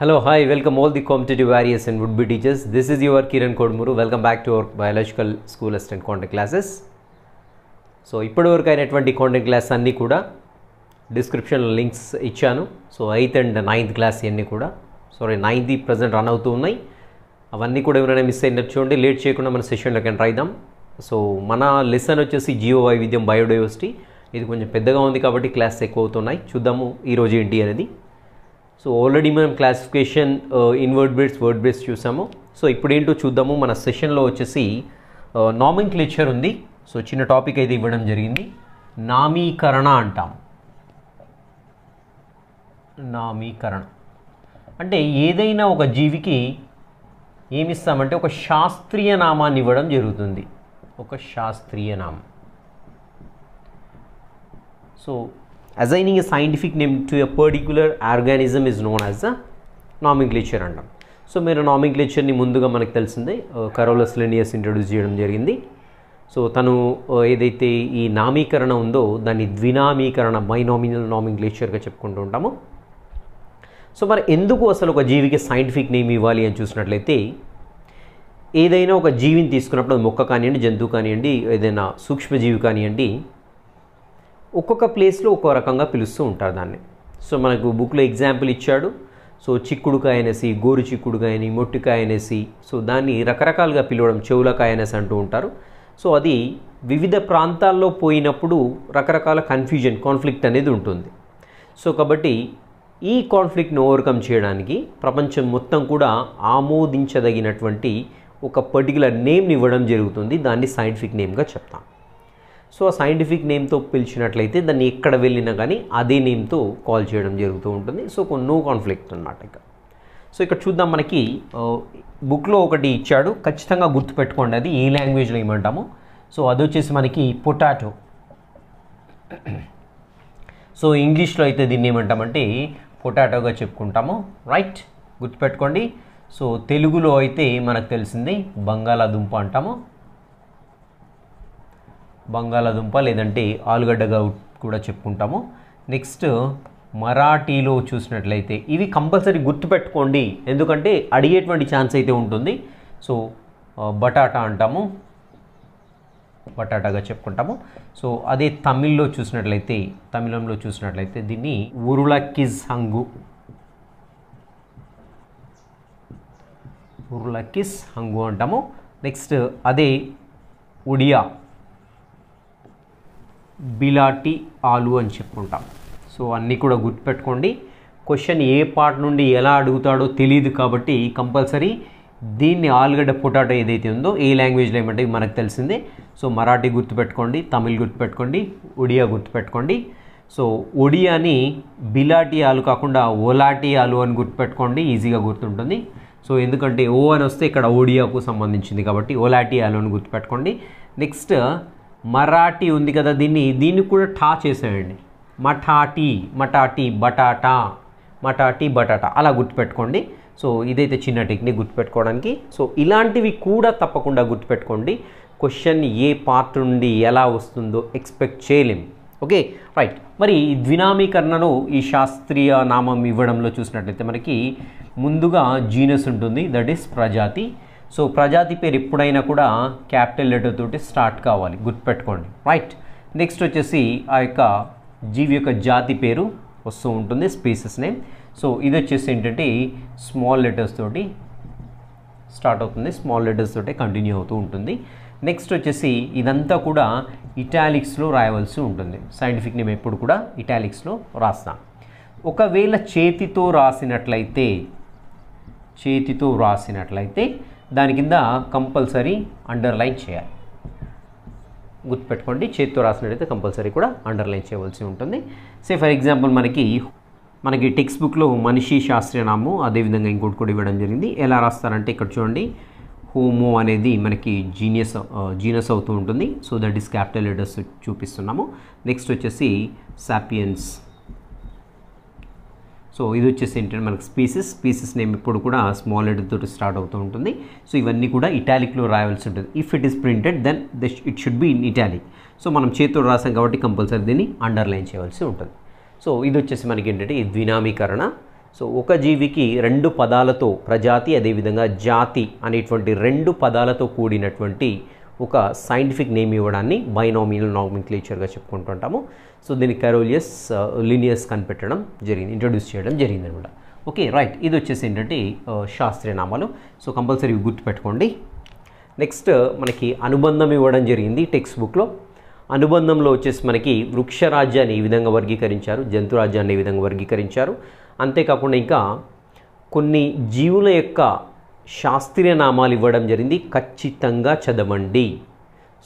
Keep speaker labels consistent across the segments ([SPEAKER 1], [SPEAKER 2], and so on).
[SPEAKER 1] Hello hi welcome all the competitive various and would-be teachers. This is your Kiran Kodmuru. Welcome back to our biological school Assistant Content classes so ఇప్పటివరకు అయినటువంటి content class అన్నీ కూడా description links ఇచ్చాను so eighth and ninth class ఇవన్నీ కూడా sorry ninth present run అవుతూ ఉన్నాయి అవన్నీ కూడా ఎవరైనా మిస్ అయినట్టు చూడండి లేట్ చేయకుండా మన సెషన్లోకి ఎంటర్ అయిదాం సో మన లెసన్ వచ్చేసి జియో వైవిధ్యం బయోడైవర్సిటీ ఇది కొంచెం పెద్దగా ఉంది కాబట్టి క్లాస్ ఎక్కువ అవుతున్నాయి చూద్దాము ఈరోజు ఏంటి అనేది సో ఆల్రెడీ మనం క్లాసిఫికేషన్ ఇన్వర్డ్ బ్రిడ్స్ వర్డ్ బ్రిడ్స్ చూసాము సో ఇప్పుడు ఏంటో చూద్దాము మన సెషన్లో వచ్చేసి నామింగ్ uh, క్లేచర్ ఉంది సో చిన్న టాపిక్ అయితే ఇవ్వడం జరిగింది నామీకరణ అంటాం నామీకరణ అంటే ఏదైనా ఒక జీవికి ఏమిస్తామంటే ఒక శాస్త్రీయ నామాన్ని ఇవ్వడం జరుగుతుంది ఒక శాస్త్రీయ నామం so assigning a scientific name to a particular organism is known as the nomenclature అంటాం సో మీరు నామిక్లేచర్ని ముందుగా మనకు తెలిసింది కరోలస్ లెనియస్ ఇంట్రడ్యూస్ చేయడం జరిగింది సో తను ఏదైతే ఈ నామీకరణ ఉందో దాన్ని ద్వినామీకరణ నామినల్ నామిక్లేచర్గా చెప్పుకుంటూ ఉంటాము సో మరి ఎందుకు అసలు ఒక జీవికి సైంటిఫిక్ నేమ్ ఇవ్వాలి అని చూసినట్లయితే ఏదైనా ఒక జీవిని తీసుకున్నప్పుడు మొక్క కానివ్వండి జంతువు కానివ్వండి ఏదైనా సూక్ష్మజీవి కానివ్వండి ఒక్కొక్క ప్లేస్లో ఒక్కో రకంగా పిలుస్తూ ఉంటారు దాన్ని సో మనకు బుక్లో ఎగ్జాంపుల్ ఇచ్చాడు సో చిక్కుడుకాయ అనేసి గోరు చిక్కుడుకాయ అని మొట్టికాయ అనేసి సో దాన్ని రకరకాలుగా పిలవడం చెవులకాయ అనేసి అంటూ ఉంటారు సో అది వివిధ ప్రాంతాల్లో పోయినప్పుడు రకరకాల కన్ఫ్యూజన్ కాన్ఫ్లిక్ట్ అనేది ఉంటుంది సో కాబట్టి ఈ కాన్ఫ్లిక్ట్ను ఓవర్కమ్ చేయడానికి ప్రపంచం మొత్తం కూడా ఆమోదించదగినటువంటి ఒక పర్టికులర్ నేమ్ని ఇవ్వడం జరుగుతుంది దాన్ని సైంటిఫిక్ నేమ్గా చెప్తాం సో ఆ సైంటిఫిక్ నేమ్తో పిలిచినట్లయితే దాన్ని ఎక్కడ వెళ్ళినా కానీ అదే నేమ్తో కాల్ చేయడం జరుగుతూ ఉంటుంది సో నో కాన్ఫ్లిక్ట్ అనమాట ఇక సో ఇక్కడ చూద్దాం మనకి బుక్లో ఒకటి ఇచ్చాడు ఖచ్చితంగా గుర్తుపెట్టుకోండి అది ఏ లాంగ్వేజ్లో ఏమంటాము సో అది వచ్చేసి మనకి పొటాటో సో ఇంగ్లీష్లో అయితే దీన్ని ఏమంటామంటే పొటాటోగా చెప్పుకుంటాము రైట్ గుర్తుపెట్టుకోండి సో తెలుగులో అయితే మనకు తెలిసింది బంగాళాదుంప అంటాము బంగాళాదుంప లేదంటే ఆలుగడ్డగా కూడా చెప్పుకుంటాము నెక్స్ట్ మరాఠీలో చూసినట్లయితే ఇవి కంపల్సరీ గుర్తుపెట్టుకోండి ఎందుకంటే అడిగేటువంటి ఛాన్స్ అయితే ఉంటుంది సో బటాటా అంటాము బటాటాగా చెప్పుకుంటాము సో అదే తమిళ్లో చూసినట్లయితే తమిళంలో చూసినట్లయితే దీన్ని ఉరుళ హంగు ఉరుళ కిస్ హంగు అంటాము నెక్స్ట్ అదే ఒడియా బిలాటి ఆలు అని చెప్పుకుంటాం సో అన్నీ కూడా గుర్తుపెట్టుకోండి క్వశ్చన్ ఏ పార్ట్ నుండి ఎలా అడుగుతాడో తెలియదు కాబట్టి కంపల్సరీ దీన్ని ఆలుగడ్డ పొటాటో ఏదైతే ఉందో ఏ లాంగ్వేజ్లో ఏమంటే మనకు తెలిసిందే సో మరాఠీ గుర్తుపెట్టుకోండి తమిళ్ గుర్తుపెట్టుకోండి ఒడియా గుర్తుపెట్టుకోండి సో ఒడియాని బిలాటి ఆలు కాకుండా ఓలాటి ఆలు అని గుర్తుపెట్టుకోండి ఈజీగా గుర్తుంటుంది సో ఎందుకంటే ఓ అని వస్తే ఇక్కడ ఒడియాకు సంబంధించింది కాబట్టి ఓలాటి ఆలు అని గుర్తుపెట్టుకోండి నెక్స్ట్ మరాఠీ ఉంది కదా దీన్ని దీన్ని కూడా ఠా చేసేయండి మఠాటీ మటాటీ బటాటా మటాటీ బటాటా అలా గుర్తుపెట్టుకోండి సో ఇదైతే చిన్న టెక్నిక్ గుర్తుపెట్టుకోవడానికి సో ఇలాంటివి కూడా తప్పకుండా గుర్తుపెట్టుకోండి క్వశ్చన్ ఏ పార్ట్ నుండి ఎలా వస్తుందో ఎక్స్పెక్ట్ చేయలేం ఓకే రైట్ మరి ఈ ద్వినామీకరణను ఈ శాస్త్రీయ నామం ఇవ్వడంలో చూసినట్లయితే మనకి ముందుగా జీనస్ ఉంటుంది దట్ ఈస్ ప్రజాతి సో ప్రజాతి పేరు ఎప్పుడైనా కూడా క్యాపిటల్ లెటర్ తోటి స్టార్ట్ కావాలి గుర్తుపెట్టుకోండి రైట్ నెక్స్ట్ వచ్చేసి ఆ యొక్క జీవి యొక్క జాతి పేరు వస్తూ ఉంటుంది స్పీసెస్ నేమ్ సో ఇది వచ్చేసి ఏంటంటే స్మాల్ లెటర్స్ తోటి స్టార్ట్ అవుతుంది స్మాల్ లెటర్స్ తోటి కంటిన్యూ అవుతూ ఉంటుంది నెక్స్ట్ వచ్చేసి ఇదంతా కూడా ఇటాలిక్స్లో రాయవలసి ఉంటుంది సైంటిఫిక్ నేమ్ ఎప్పుడు కూడా ఇటాలిక్స్లో రాస్తాం ఒకవేళ చేతితో రాసినట్లయితే చేతితో రాసినట్లయితే దాని కింద కంపల్సరీ అండర్లైన్ చేయాలి గుర్తుపెట్టుకోండి చేతితో రాసినట్టయితే కంపల్సరీ కూడా అండర్లైన్ చేయవలసి ఉంటుంది సే ఫర్ ఎగ్జాంపుల్ మనకి మనకి టెక్స్ట్ బుక్లో మనిషి శాస్త్రీయనామం అదేవిధంగా ఇంకోటి కూడా ఇవ్వడం జరిగింది ఎలా రాస్తారంటే ఇక్కడ చూడండి హోమో అనేది మనకి జీనియస్ జీనస్ అవుతూ ఉంటుంది so that is capital letters చూపిస్తున్నాము నెక్స్ట్ వచ్చేసి సాపియన్స్ సో ఇది వచ్చేసి ఏంటంటే మనకి స్పీసెస్ స్పీసెస్ నేమ్ ఇప్పుడు కూడా స్మాల్ లెటర్ తోటి స్టార్ట్ అవుతూ ఉంటుంది సో ఇవన్నీ కూడా ఇటాలిక్లో రాయాల్సి ఉంటుంది if it is printed then this it should be in italic so మనం చేతితో రాసాం కాబట్టి కంపల్సరీ దీన్ని అండర్లైన్ చేయవలసి ఉంటుంది సో ఇది వచ్చేసి మనకి ఏంటంటే ఈ ద్వినామీకరణ సో ఒక జీవికి రెండు పదాలతో ప్రజాతి అదేవిధంగా జాతి అనేటువంటి రెండు పదాలతో కూడినటువంటి ఒక సైంటిఫిక్ నేమ్ ఇవ్వడాన్ని బైనామియల్ నామిక్లేచర్గా చెప్పుకుంటుంటాము సో దీనికి కరోలియస్ లీనియస్ uh, కనిపెట్టడం జరిగింది ఇంట్రడ్యూస్ చేయడం జరిగింది అనమాట ఓకే రైట్ ఇది వచ్చేసి ఏంటంటే uh, శాస్త్రీయ నామాలు సో కంపల్సరీ గుర్తుపెట్టుకోండి నెక్స్ట్ uh, మనకి అనుబంధం ఇవ్వడం జరిగింది టెక్స్ట్ బుక్లో అనుబంధంలో వచ్చేసి మనకి వృక్షరాజ్యాన్ని ఈ విధంగా వర్గీకరించారు జంతురాజ్యాన్ని ఈ విధంగా వర్గీకరించారు అంతేకాకుండా ఇంకా కొన్ని జీవుల యొక్క శాస్త్రీయ నామాలు ఇవ్వడం జరిగింది ఖచ్చితంగా చదవండి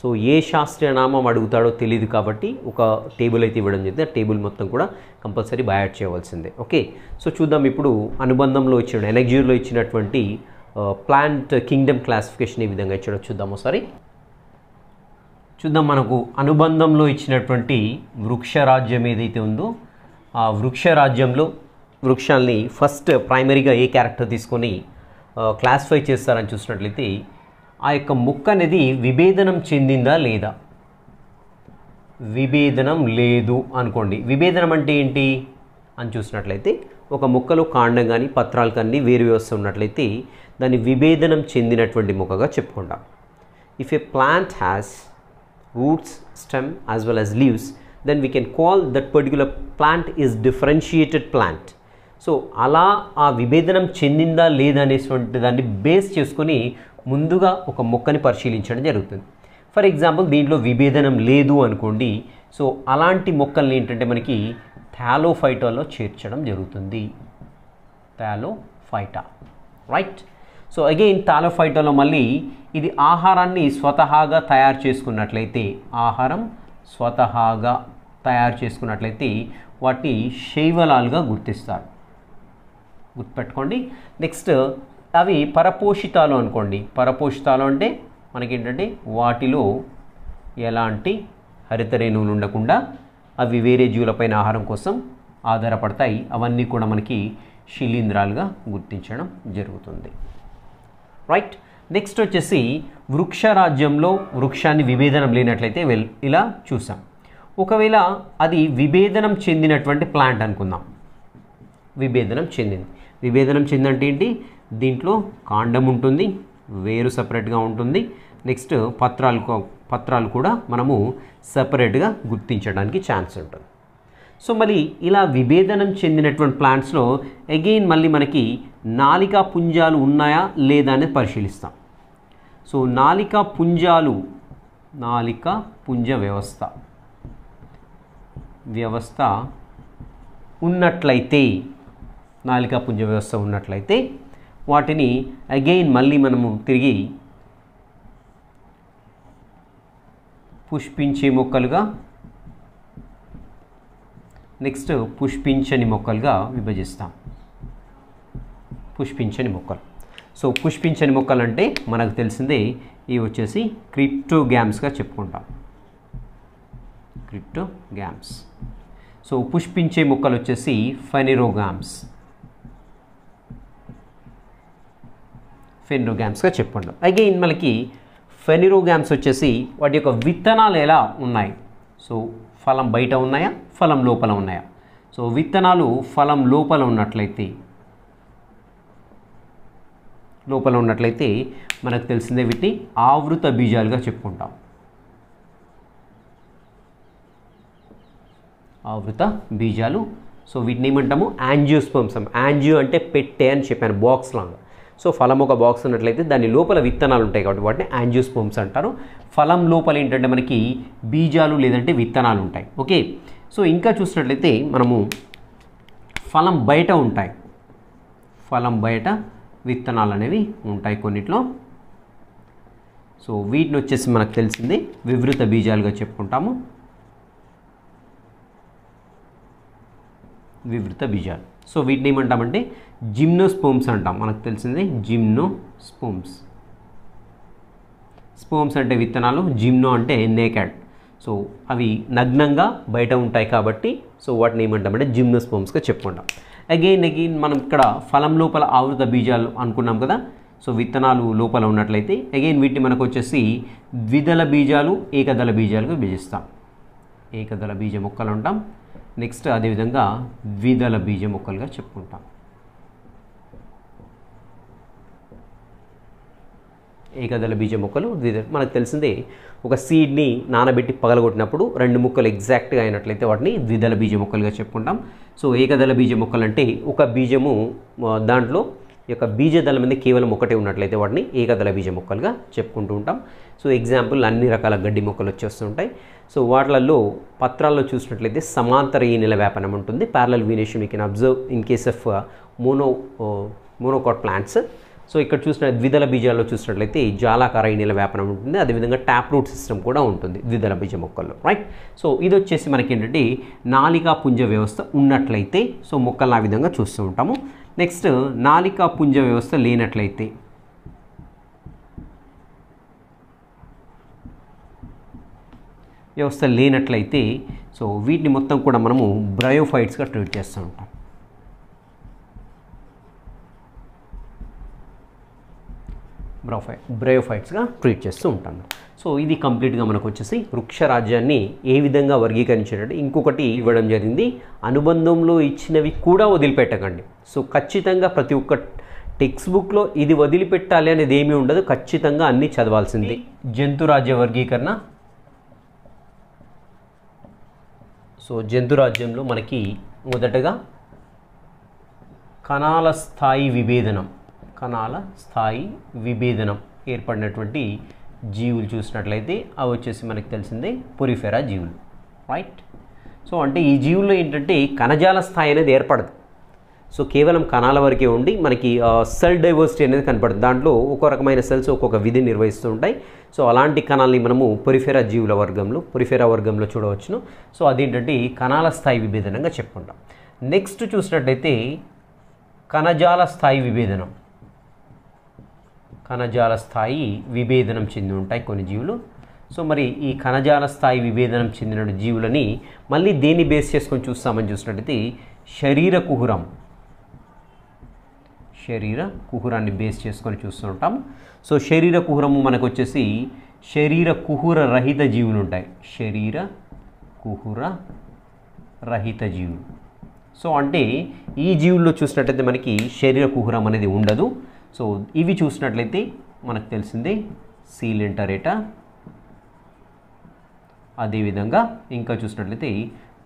[SPEAKER 1] సో ఏ శాస్త్రీయ నామం అడుగుతాడో తెలియదు కాబట్టి ఒక టేబుల్ అయితే ఇవ్వడం జరిగింది ఆ టేబుల్ మొత్తం కూడా కంపల్సరీ బయాడ్ చేయవలసిందే ఓకే సో చూద్దాం ఇప్పుడు అనుబంధంలో ఇచ్చిన ఎనర్జీలో ఇచ్చినటువంటి ప్లాంట్ కింగ్డమ్ క్లాసిఫికేషన్ ఏ విధంగా ఇచ్చాడో చూద్దాం ఒకసారి చూద్దాం మనకు అనుబంధంలో ఇచ్చినటువంటి వృక్షరాజ్యం ఏదైతే ఉందో ఆ వృక్షరాజ్యంలో వృక్షాల్ని ఫస్ట్ ప్రైమరీగా ఏ క్యారెక్టర్ తీసుకొని క్లాసిఫై చేస్తారని చూసినట్లయితే ఆ యొక్క ముక్క అనేది విభేదనం చెందిందా లేదా విభేదనం లేదు అనుకోండి విభేదనం అంటే ఏంటి అని చూసినట్లయితే ఒక ముక్కలో కాండం కానీ పత్రాలు కానీ వేరు వ్యవస్థ ఉన్నట్లయితే దాన్ని విభేదనం చెందినటువంటి మొక్కగా చెప్పుకుంటాం if a plant has roots stem as well as leaves then we can call that particular plant is differentiated plant so అలా ఆ విభేదనం చెందిందా లేదా అనేటువంటి దాన్ని బేస్ చేసుకొని ముందుగా ఒక మొక్కని పరిశీలించడం జరుగుతుంది ఫర్ ఎగ్జాంపుల్ దీంట్లో విభేదనం లేదు అనుకోండి సో అలాంటి మొక్కల్ని ఏంటంటే మనకి థాలోఫైటాలో చేర్చడం జరుగుతుంది థాలోఫైటా రైట్ సో అగైన్ థాలోఫైటాలో మళ్ళీ ఇది ఆహారాన్ని స్వతహాగా తయారు చేసుకున్నట్లయితే ఆహారం స్వతహాగా తయారు చేసుకున్నట్లయితే వాటిని శైవలాలుగా గుర్తిస్తారు గుర్తుపెట్టుకోండి నెక్స్ట్ అవి పరపోషితాలు అనుకోండి పరపోషితాలు అంటే మనకేంటంటే వాటిలో ఎలాంటి హరితరేణువులు ఉండకుండా అవి వేరే జీవులపైన ఆహారం కోసం ఆధారపడతాయి అవన్నీ కూడా మనకి శిలీంధ్రాలుగా గుర్తించడం జరుగుతుంది రైట్ నెక్స్ట్ వచ్చేసి వృక్ష రాజ్యంలో వృక్షాన్ని విభేదనం లేనట్లయితే వెల్ ఇలా చూసాం ఒకవేళ అది విభేదనం చెందినటువంటి ప్లాంట్ అనుకుందాం విభేదనం చెందింది విభేదనం చెందంటే ఏంటి దీంట్లో కాండం ఉంటుంది వేరు సపరేట్గా ఉంటుంది నెక్స్ట్ పత్రాలు పత్రాలు కూడా మనము సపరేట్గా గుర్తించడానికి ఛాన్స్ ఉంటుంది సో మళ్ళీ ఇలా విభేదనం చెందినటువంటి ప్లాంట్స్లో అగైన్ మళ్ళీ మనకి నాలికా పుంజాలు ఉన్నాయా లేదా అనేది పరిశీలిస్తాం సో నాలికా పుంజాలు నాలికా పుంజ వ్యవస్థ వ్యవస్థ ఉన్నట్లయితే నాలికా పుంజ వ్యవస్థ ఉన్నట్లయితే వాటిని అగైన్ మళ్ళీ మనము తిరిగి పుష్పించే మొక్కలుగా నెక్స్ట్ పుష్పించని మొక్కలుగా విభజిస్తాం పుష్పించని మొక్కలు సో పుష్పించని మొక్కలు అంటే మనకు తెలిసిందే ఇవి వచ్చేసి క్రిప్టో గ్యామ్స్గా చెప్పుకుంటాం క్రిప్టో గ్యామ్స్ సో పుష్పించే మొక్కలు వచ్చేసి ఫెనిరోగామ్స్ ఫెనిరోగామ్స్గా చెప్పండు అగైన్ మనకి ఫెనిరోగామ్స్ వచ్చేసి వాటి యొక్క విత్తనాలు ఎలా ఉన్నాయి సో ఫలం బయట ఉన్నాయా ఫలం లోపల ఉన్నాయా సో విత్తనాలు ఫలం లోపల ఉన్నట్లయితే లోపల ఉన్నట్లయితే మనకు తెలిసిందే వీటిని ఆవృత బీజాలుగా చెప్పుకుంటాం ఆవృత బీజాలు సో వీటిని ఏమంటాము యాంజియోస్పంసం యాంజియో అంటే పెట్టే అని చెప్పాను బాక్స్ లాగా సో ఫలం ఒక బాక్స్ ఉన్నట్లయితే దాని లోపల విత్తనాలు ఉంటాయి కాబట్టి వాటిని యాంజియోస్పోమ్స్ అంటారు ఫలం లోపల ఏంటంటే మనకి బీజాలు లేదంటే విత్తనాలు ఉంటాయి ఓకే సో ఇంకా చూసినట్లయితే మనము ఫలం బయట ఉంటాయి ఫలం బయట విత్తనాలు అనేవి ఉంటాయి కొన్నిట్లో సో వీటిని వచ్చేసి మనకు తెలిసింది వివృత బీజాలుగా చెప్పుకుంటాము వివృత బీజాలు సో వీటిని ఏమంటామంటే జిమ్నోస్పోమ్స్ అంటాం మనకు తెలిసిందే జిమ్నోస్పోమ్స్ స్పోమ్స్ అంటే విత్తనాలు జిమ్నో అంటే నేకాడ్ సో అవి నగ్నంగా బయట ఉంటాయి కాబట్టి సో వాటిని ఏమంటామంటే జిమ్నోస్పోమ్స్గా చెప్పుకుంటాం అగైన్ అగైన్ మనం ఇక్కడ ఫలం లోపల ఆవృత బీజాలు అనుకున్నాం కదా సో విత్తనాలు లోపల ఉన్నట్లయితే అగైన్ వీటిని మనకు వచ్చేసి ద్విదళ బీజాలు ఏకదళ బీజాలుగా విభజిస్తాం ఏకదళ బీజ మొక్కలు ఉంటాం నెక్స్ట్ అదేవిధంగా ద్విదళ బీజ మొక్కలుగా చెప్పుకుంటాం ఏకదళ బీజ మొక్కలు మనకు తెలిసిందే ఒక సీడ్ని నానబెట్టి పగలగొట్టినప్పుడు రెండు ముక్కలు ఎగ్జాక్ట్గా అయినట్లయితే వాటిని ద్విదళ బీజ మొక్కలుగా చెప్పుకుంటాం సో ఏకదళ బీజ మొక్కలు అంటే ఒక బీజము దాంట్లో యొక్క బీజదల మీద కేవలం ఒకటే ఉన్నట్లయితే వాటిని ఏకదళ బీజ మొక్కలుగా చెప్పుకుంటూ ఉంటాం సో ఎగ్జాంపుల్ అన్ని రకాల గడ్డి మొక్కలు వచ్చేస్తుంటాయి సో వాటిలలో పత్రాల్లో చూసినట్లయితే సమాంతర నెల వ్యాపనం ఉంటుంది parallel venation you can observe in case of mono monocot plants so ఇక్కడ చూసిన ద్విదళ బీజాల్లో చూసినట్లయితే జాలాకార నెల వ్యాపనం ఉంటుంది అదేవిధంగా ట్యాప్ రూట్ సిస్టమ్ కూడా ఉంటుంది ద్విదల బీజ మొక్కల్లో రైట్ సో ఇది వచ్చేసి మనకి ఏంటంటే నాలికా పుంజ వ్యవస్థ ఉన్నట్లయితే సో మొక్కలు ఆ విధంగా చూస్తూ ఉంటాము నెక్స్ట్ నాలికా పుంజ వ్యవస్థ లేనట్లయితే వ్యవస్థ లేనట్లయితే సో వీటిని మొత్తం కూడా మనము బ్రయోఫైట్స్గా ట్రీట్ చేస్తూ ఉంటాం బ్రోఫై బ్రయోఫైట్స్గా ట్రీట్ చేస్తూ ఉంటాను సో ఇది కంప్లీట్గా మనకు వచ్చేసి వృక్షరాజ్యాన్ని ఏ విధంగా వర్గీకరించేటట్టు ఇంకొకటి ఇవ్వడం జరిగింది అనుబంధంలో ఇచ్చినవి కూడా వదిలిపెట్టకండి సో ఖచ్చితంగా ప్రతి ఒక్క టెక్స్ట్ బుక్లో ఇది వదిలిపెట్టాలి అనేది ఏమీ ఉండదు ఖచ్చితంగా అన్నీ చదవాల్సింది జంతురాజ్య వర్గీకరణ సో జంతు రాజ్యంలో మనకి మొదటగా కణాల స్థాయి విభేదనం కణాల స్థాయి విభేదనం ఏర్పడినటువంటి జీవులు చూసినట్లయితే అవి వచ్చేసి మనకి తెలిసిందే పొరిఫెరా జీవులు రైట్ సో అంటే ఈ జీవుల్లో ఏంటంటే కణజాల స్థాయి అనేది ఏర్పడదు సో కేవలం కణాల వరకే ఉండి మనకి సెల్ డైవర్సిటీ అనేది కనపడుతుంది దాంట్లో ఒక్కో రకమైన సెల్స్ ఒక్కొక్క విధి నిర్వహిస్తూ ఉంటాయి సో అలాంటి కణాలని మనము పొరిఫెరా జీవుల వర్గంలో పొరిఫెరా వర్గంలో చూడవచ్చును సో అదేంటంటే కణాల స్థాయి విభేదనంగా చెప్పుకుంటాం నెక్స్ట్ చూసినట్టయితే కణజాల స్థాయి విభేదనం కణజాల స్థాయి విభేదనం చెంది ఉంటాయి కొన్ని జీవులు సో మరి ఈ కణజాల స్థాయి విభేదనం చెందిన జీవులని మళ్ళీ దేన్ని బేస్ చేసుకొని చూస్తామని చూసినట్టయితే శరీర కుహురం శరీర కుహురాన్ని బేస్ చేసుకొని చూస్తుంటాం సో శరీర కుహురము మనకు వచ్చేసి శరీర కుహుర రహిత జీవులు ఉంటాయి శరీర కుహుర రహిత జీవులు సో అంటే ఈ జీవుల్లో చూసినట్లయితే మనకి శరీర కుహురం అనేది ఉండదు సో ఇవి చూసినట్లయితే మనకు తెలిసింది సీలింటరేట అదేవిధంగా ఇంకా చూసినట్లయితే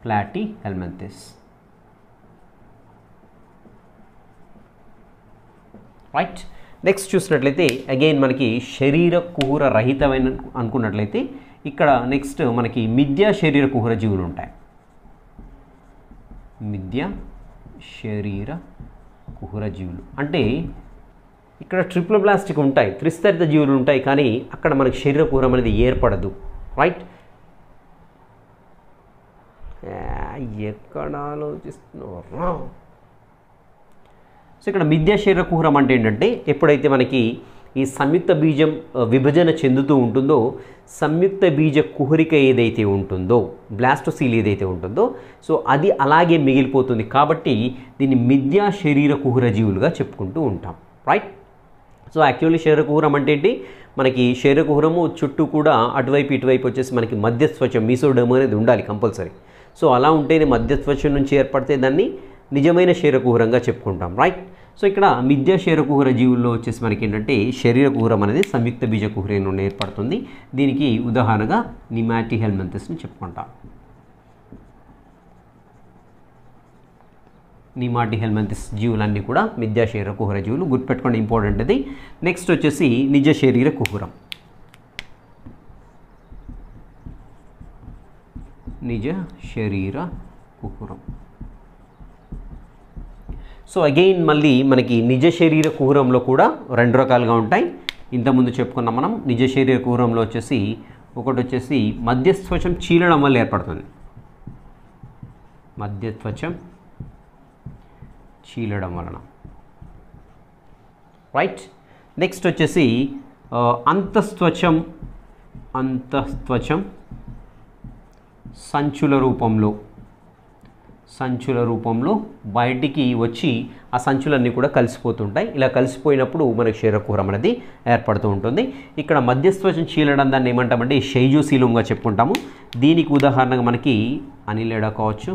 [SPEAKER 1] ప్లాటి హెల్మెంతిస్ రైట్ నెక్స్ట్ చూసినట్లయితే అగైన్ మనకి శరీర కుహూర రహితమైన అనుకున్నట్లయితే ఇక్కడ నెక్స్ట్ మనకి మిథ్య శరీర కుహర జీవులు ఉంటాయి మిథ్య శరీర కుహుర జీవులు అంటే ఇక్కడ ట్రిపుల్ ప్లాస్టిక్ ఉంటాయి త్రిస్తరిత జీవులు ఉంటాయి కానీ అక్కడ మనకి శరీర కుహరం అనేది ఏర్పడదు రైట్ ఎక్కడ ఆలోచిస్తున్నావు సో ఇక్కడ మిథ్యాశరీర కుహరం అంటే ఏంటంటే ఎప్పుడైతే మనకి ఈ సంయుక్త బీజం విభజన చెందుతూ ఉంటుందో సంయుక్త బీజ కుహరిక ఏదైతే ఉంటుందో బ్లాస్టోసీల్ ఏదైతే ఉంటుందో సో అది అలాగే మిగిలిపోతుంది కాబట్టి దీన్ని మిథ్యా శరీర కుహర జీవులుగా చెప్పుకుంటూ ఉంటాం రైట్ సో యాక్చువల్లీ శరీరకుహరం అంటే ఏంటి మనకి శరీరకుహరము చుట్టూ కూడా అటువైపు ఇటువైపు వచ్చేసి మనకి మధ్యస్వచం మీసోడము అనేది ఉండాలి కంపల్సరీ సో అలా ఉంటేనే మధ్యస్వచం నుంచి ఏర్పడితే దాన్ని నిజమైన శరీరకుహరంగా చెప్పుకుంటాం రైట్ సో ఇక్కడ మిథ్య శరీరకుహర జీవుల్లో వచ్చేసి మనకి ఏంటంటే శరీర కుహరం అనేది సంయుక్త బీజకుహురం నుండి ఏర్పడుతుంది దీనికి ఉదాహరణగా నిమాటి హెల్మెంతస్ని చెప్పుకుంటాం నిమాటి హెల్మెంతస్ జీవులన్నీ కూడా మిథ్య శరీర కుహర జీవులు గుర్తుపెట్టుకోండి ఇంపార్టెంట్ అది నెక్స్ట్ వచ్చేసి నిజ శరీర కుహరం నిజ శరీర కుహరం సో అగైన్ మళ్ళీ మనకి నిజ శరీర కుహరంలో కూడా రెండు రకాలుగా ఉంటాయి ఇంతకుముందు చెప్పుకున్నాం మనం నిజ శరీర కుహరంలో వచ్చేసి ఒకటి వచ్చేసి మధ్యశ్వచం చీలడం వల్ల ఏర్పడుతుంది మధ్యత్వచం చీలడం వలన రైట్ నెక్స్ట్ వచ్చేసి అంతస్త్వచం అంతస్త్వచం సంచుల రూపంలో సంచుల రూపంలో బయటికి వచ్చి ఆ సంచులన్నీ కూడా కలిసిపోతుంటాయి ఇలా కలిసిపోయినప్పుడు మనకి క్షీరకూరం అనేది ఏర్పడుతూ ఉంటుంది ఇక్కడ మధ్యస్థ్వజం చీలడం దాన్ని ఏమంటామంటే షైజు చెప్పుకుంటాము దీనికి ఉదాహరణగా మనకి అనిలేడ కావచ్చు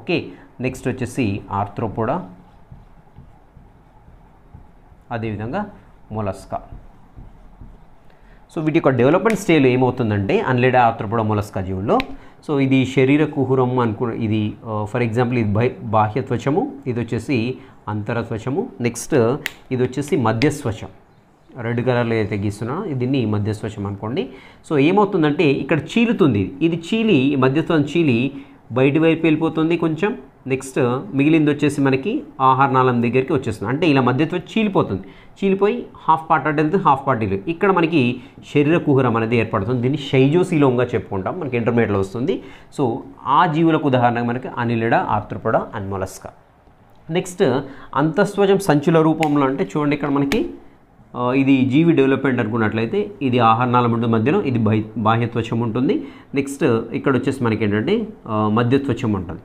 [SPEAKER 1] ఓకే నెక్స్ట్ వచ్చేసి ఆర్థ్రోపోడా అదేవిధంగా మొలస్కా సో వీటి యొక్క డెవలప్మెంట్ స్టేజ్లో ఏమవుతుందంటే అన్లేడా ఆర్థ్రోపోడా మొలస్కా జీవుల్లో సో ఇది శరీర కుహురం అనుకు ఇది ఫర్ ఎగ్జాంపుల్ ఇది బాహ్య త్వచము ఇది వచ్చేసి అంతర త్వచము నెక్స్ట్ ఇది వచ్చేసి మధ్య త్వచం రెడ్ కలర్లో అయితే గీస్తున్నా దీన్ని మధ్య త్వచం అనుకోండి సో ఏమవుతుందంటే ఇక్కడ చీలుతుంది ఇది చీలి మధ్యత్వం చీలి బయటి వైపు వెళ్ళిపోతుంది కొంచెం నెక్స్ట్ మిగిలింది వచ్చేసి మనకి ఆహార నాళం దగ్గరికి వచ్చేస్తుంది అంటే ఇలా మధ్యత్వం చీలిపోతుంది చీలిపోయి హాఫ్ పార్ట్ అడ్డెల్త్ హాఫ్ పార్ట్ ఇల్లు ఇక్కడ మనకి శరీర కుహరం అనేది ఏర్పడుతుంది దీన్ని షైజోసీలోంగా చెప్పుకుంటాం మనకి ఇంటర్మీడియట్లో వస్తుంది సో ఆ జీవులకు ఉదాహరణగా మనకి అనిలిడ ఆర్త్రపడ అన్మొలస్క నెక్స్ట్ అంతఃస్వజం సంచుల రూపంలో అంటే చూడండి ఇక్కడ మనకి ఇది జీవి డెవలప్మెంట్ అనుకున్నట్లయితే ఇది ఆహార ముందు మధ్యలో ఇది బాహ్య బాహ్యత్వచం ఉంటుంది నెక్స్ట్ ఇక్కడ వచ్చేసి మనకి ఏంటంటే మధ్యత్వచం ఉంటుంది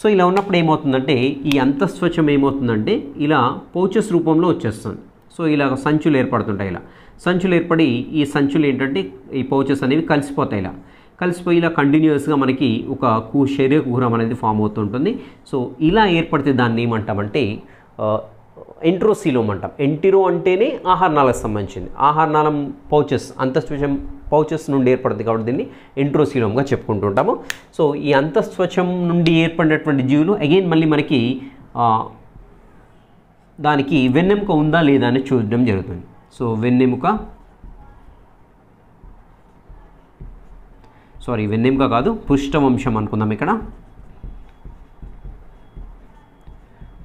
[SPEAKER 1] సో ఇలా ఉన్నప్పుడు ఏమవుతుందంటే ఈ అంతఃస్వచ్ఛం ఏమవుతుందంటే ఇలా పౌచెస్ రూపంలో వచ్చేస్తుంది సో ఇలా సంచులు ఏర్పడుతుంటాయి ఇలా సంచులు ఏర్పడి ఈ సంచులు ఏంటంటే ఈ పౌచెస్ అనేవి కలిసిపోతాయి ఇలా కలిసిపోయి ఇలా కంటిన్యూస్గా మనకి ఒక కూ శరీర కుహరం అనేది ఫామ్ అవుతుంటుంది సో ఇలా ఏర్పడితే దాన్ని ఏమంటామంటే ఎంట్రోసీలోమ్ అంటాం ఎంటిరో అంటేనే ఆహారనాలకు సంబంధించింది ఆహారనాళం పౌచెస్ అంతఃస్వచ్ఛం పౌచెస్ నుండి ఏర్పడుతుంది కాబట్టి దీన్ని ఎంట్రోసీలోమ్గా చెప్పుకుంటుంటాము సో ఈ అంతఃస్వచ్ఛం నుండి ఏర్పడినటువంటి జీవులు అగైన్ మళ్ళీ మనకి దానికి వెన్నెముక ఉందా లేదా అని చూడడం జరుగుతుంది సో వెన్నెముక సారీ వెన్నెముక కాదు పుష్ట వంశం అనుకుందాం ఇక్కడ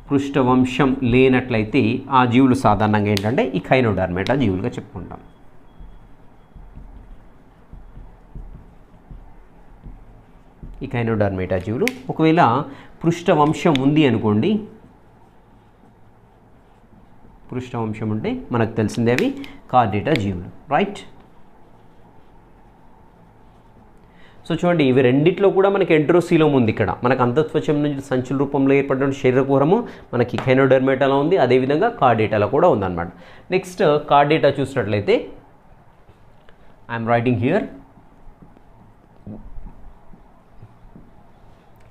[SPEAKER 1] పృష్ఠవంశం లేనట్లయితే ఆ జీవులు సాధారణంగా ఏంటంటే ఈ ఖైనోడర్మేటా జీవులుగా చెప్పుకుంటాం ఈ కైనోడర్మేటా జీవులు ఒకవేళ పృష్ఠవంశం ఉంది అనుకోండి పృష్ఠవంశం ఉంటే మనకు తెలిసిందేవి కార్డేటా జీవులు రైట్ సో చూడండి ఇవి రెండిట్లో కూడా మనకి ఎంట్రోసీలోమ్ ఉంది ఇక్కడ మనకు అంతత్వచం నుంచి సంచుల రూపంలో ఏర్పడిన కూరము మనకి హెనోడర్మేటాలో ఉంది అదేవిధంగా కార్డేటాలో కూడా ఉందన్నమాట నెక్స్ట్ కార్డేటా చూసినట్లయితే ఐఎమ్ రైటింగ్ హియర్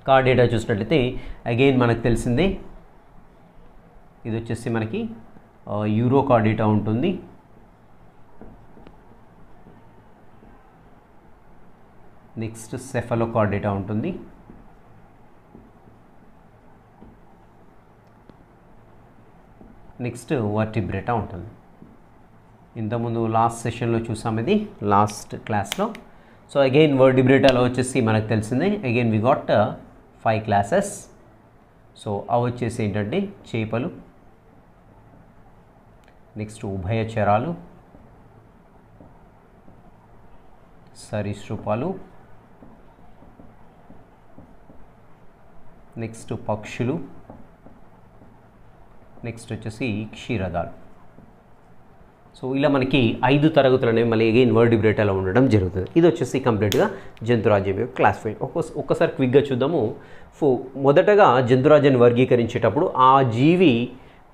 [SPEAKER 1] కార్డేటా చూసినట్లయితే అగైన్ మనకు తెలిసింది ఇది వచ్చేసి మనకి uh, యూరో కార్డేటా ఉంటుంది నెక్స్ట్ కార్డేటా ఉంటుంది నెక్స్ట్ వర్టిబ్రేటా ఉంటుంది ఇంతకుముందు లాస్ట్ సెషన్లో చూసాం ఇది లాస్ట్ క్లాస్లో సో అగైన్ వర్డిబ్రేటాలో వచ్చేసి మనకు తెలిసింది again we got five classes so అవి వచ్చేసి ఏంటంటే చేపలు నెక్స్ట్ ఉభయచరాలు సరీసృపాలు నెక్స్ట్ పక్షులు నెక్స్ట్ వచ్చేసి క్షీరదాలు సో ఇలా మనకి ఐదు తరగతులు అనేవి మళ్ళీ అగైన్ అలా ఉండడం జరుగుతుంది ఇది వచ్చేసి కంప్లీట్గా జంతురాజ్యం యొక్క క్లాసిఫై ఒక్కో ఒక్కసారి క్విక్గా చూద్దాము ఫో మొదటగా జంతురాజ్యాన్ని వర్గీకరించేటప్పుడు ఆ జీవి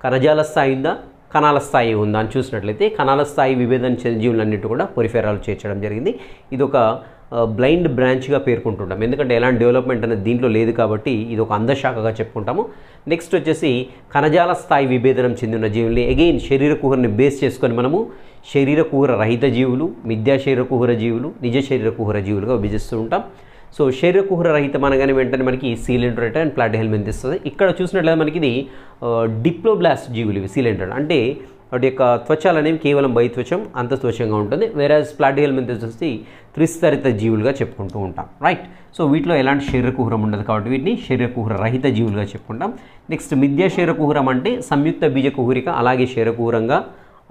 [SPEAKER 1] కణజాల స్థాయి ఉందా కణాల స్థాయి ఉందా అని చూసినట్లయితే కణాల స్థాయి విభేదం చెందిన జీవులన్నిటి కూడా పొరిఫెరాలు చేర్చడం జరిగింది ఇది ఒక బ్లైండ్ బ్రాంచ్గా పేర్కొంటుంటాం ఎందుకంటే ఎలాంటి డెవలప్మెంట్ అనేది దీంట్లో లేదు కాబట్టి ఇది ఒక అందశాఖగా చెప్పుకుంటాము నెక్స్ట్ వచ్చేసి కణజాల స్థాయి విభేదనం చెందిన జీవుల్ని అగైన్ శరీర కుహరని బేస్ చేసుకొని మనము శరీర కుహర రహిత జీవులు మిథ్యా శరీర కుహర జీవులు నిజ శరీర కుహర జీవులుగా విభజిస్తూ ఉంటాం సో శరీర కుహర రహితం అనగానే వెంటనే మనకి సీలెండరేటర్ అండ్ ప్లాట్ హెల్మెంట్ ఇస్తుంది ఇక్కడ చూసినట్లయితే మనకి ఇది డిప్లోబ్లాస్ట్ జీవులు ఇవి సీలెండర్ అంటే వాటి యొక్క త్వచాలు అనేవి కేవలం బై త్వచం అంత త్వచంగా ఉంటుంది వేరే ప్లాటికల్ మెంతస్ వచ్చి త్రిస్తరిత జీవులుగా చెప్పుకుంటూ ఉంటాం రైట్ సో వీటిలో ఎలాంటి శరీరకుహరం ఉండదు కాబట్టి వీటిని శరీరకుహర రహిత జీవులుగా చెప్పుకుంటాం నెక్స్ట్ మిథ్యా శరీరకుహరం అంటే సంయుక్త బీజ కుహరిక అలాగే శరీరకుహరంగా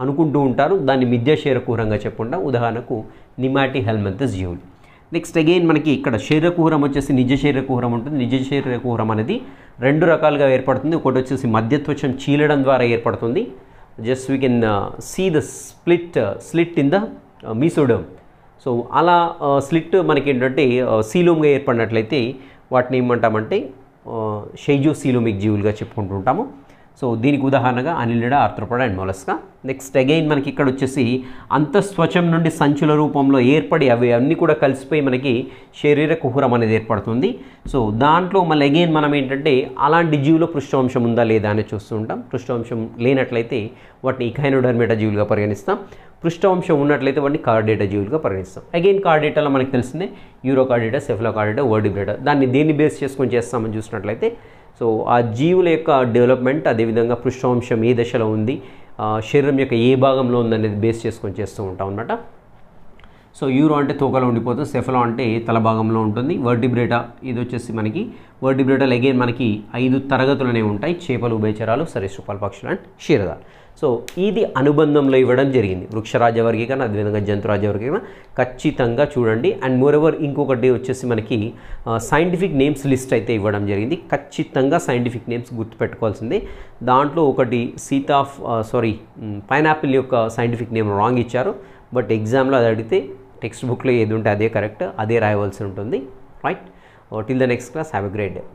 [SPEAKER 1] అనుకుంటూ ఉంటారు దాన్ని మిథ్యా శరీరకుహరంగా చెప్పుకుంటాం ఉదాహరణకు నిమాటి హెల్మెంతస్ జీవులు నెక్స్ట్ అగైన్ మనకి ఇక్కడ శరీరకుహరం వచ్చేసి నిజ శరీరకుహరం ఉంటుంది నిజ శరీరకుహరం అనేది రెండు రకాలుగా ఏర్పడుతుంది ఒకటి వచ్చేసి మధ్యత్వచం చీలడం ద్వారా ఏర్పడుతుంది just we can see the split slit in the mesoderm so అలా స్లిట్ మనకి ఏంటంటే సీలోమ్గా ఏర్పడినట్లయితే వాటిని ఏమంటామంటే షైజో uh, సీలోమిక్ జీవులుగా చెప్పుకుంటుంటాము సో దీనికి ఉదాహరణగా annelida arthropoda and mollusca next again మనకి ఇక్కడ వచ్చేసి అంత స్వచ్ఛం నుండి సంచుల రూపంలో ఏర్పడి అవి అన్నీ కూడా కలిసిపోయి మనకి శరీర కుహరం అనేది ఏర్పడుతుంది సో దాంట్లో మళ్ళీ అగైన్ మనం ఏంటంటే అలాంటి జీవులో పృష్ఠవంశం ఉందా లేదా అని చూస్తూ ఉంటాం పృష్ఠవంశం లేనట్లయితే వాటిని ఇకైనోడర్మేటా జీవులుగా పరిగణిస్తాం పృష్ఠవంశం ఉన్నట్లయితే వాటిని కార్డేటా జీవులుగా పరిగణిస్తాం అగైన్ కార్డేటాలో మనకు తెలిసిందే urochordata cephalochordata vertebrata దాన్ని దేన్ని బేస్ చేసుకొని చేస్తామని చూసినట్లయితే సో ఆ జీవుల యొక్క డెవలప్మెంట్ అదేవిధంగా పృష్ఠవంశం ఏ దశలో ఉంది శరీరం యొక్క ఏ భాగంలో ఉందనేది బేస్ చేసుకొని చేస్తూ ఉంటాం అనమాట సో యూరో అంటే తోకలో ఉండిపోతుంది సెఫలో అంటే తల భాగంలో ఉంటుంది వర్డిబ్రేటా ఇది వచ్చేసి మనకి వర్డిబ్రేటాలు అగైన్ మనకి ఐదు తరగతులనే ఉంటాయి చేపలు బేచరాలు సరీసృపాలు పక్షులు అండ్ క్షీరదాలు సో ఇది అనుబంధంలో ఇవ్వడం జరిగింది వృక్షరాజ వర్గీకరణ అదేవిధంగా జంతురాజ వర్గీకరణ ఖచ్చితంగా చూడండి అండ్ మోరెవర్ ఇంకొకటి వచ్చేసి మనకి సైంటిఫిక్ నేమ్స్ లిస్ట్ అయితే ఇవ్వడం జరిగింది ఖచ్చితంగా సైంటిఫిక్ నేమ్స్ గుర్తుపెట్టుకోవాల్సింది దాంట్లో ఒకటి సీతా సారీ పైనాపిల్ యొక్క సైంటిఫిక్ నేమ్ రాంగ్ ఇచ్చారు బట్ ఎగ్జామ్లో అది అడిగితే టెక్స్ట్ బుక్లో ఏది ఉంటే అదే కరెక్ట్ అదే రాయవలసి ఉంటుంది right till the next class have a great day